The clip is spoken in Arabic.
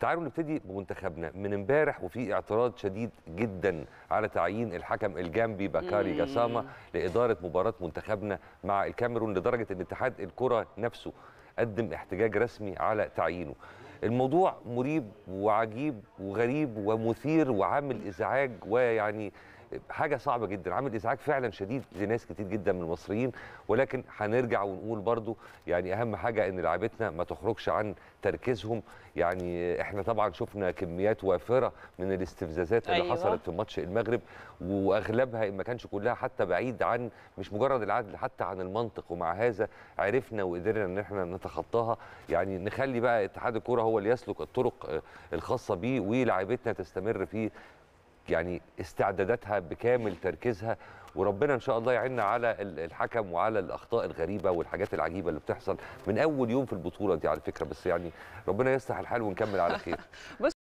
تعالوا نبتدي بمنتخبنا من امبارح وفي اعتراض شديد جدا على تعيين الحكم الجامبي باكاري جاساما لإدارة مباراة منتخبنا مع الكاميرون لدرجة أن اتحاد الكرة نفسه قدم احتجاج رسمي على تعيينه الموضوع مريب وعجيب وغريب ومثير وعامل ازعاج ويعني حاجه صعبه جدا عامل ازعاج فعلا شديد لناس كتير جدا من المصريين ولكن هنرجع ونقول برضو يعني اهم حاجه ان لعبتنا ما تخرجش عن تركيزهم يعني احنا طبعا شفنا كميات وافره من الاستفزازات اللي أيوة. حصلت في ماتش المغرب واغلبها ان ما كانش كلها حتى بعيد عن مش مجرد العدل حتى عن المنطق ومع هذا عرفنا وقدرنا ان احنا نتخطاها يعني نخلي بقى اتحاد الكوره هو اللي يسلك الطرق آه، الخاصه بيه ولاعيبتنا تستمر في يعني استعداداتها بكامل تركيزها وربنا ان شاء الله يعيننا على الحكم وعلى الاخطاء الغريبه والحاجات العجيبه اللي بتحصل من اول يوم في البطوله دي على فكره بس يعني ربنا يصلح الحال ونكمل على خير